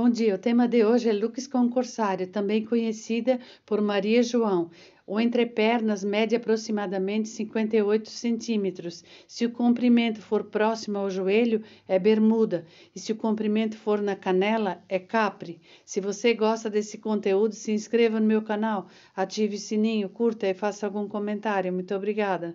Bom dia, o tema de hoje é Lux Concursário, também conhecida por Maria João. O entrepernas mede aproximadamente 58 centímetros. Se o comprimento for próximo ao joelho, é bermuda, e se o comprimento for na canela, é capri. Se você gosta desse conteúdo, se inscreva no meu canal, ative o sininho, curta e faça algum comentário. Muito obrigada.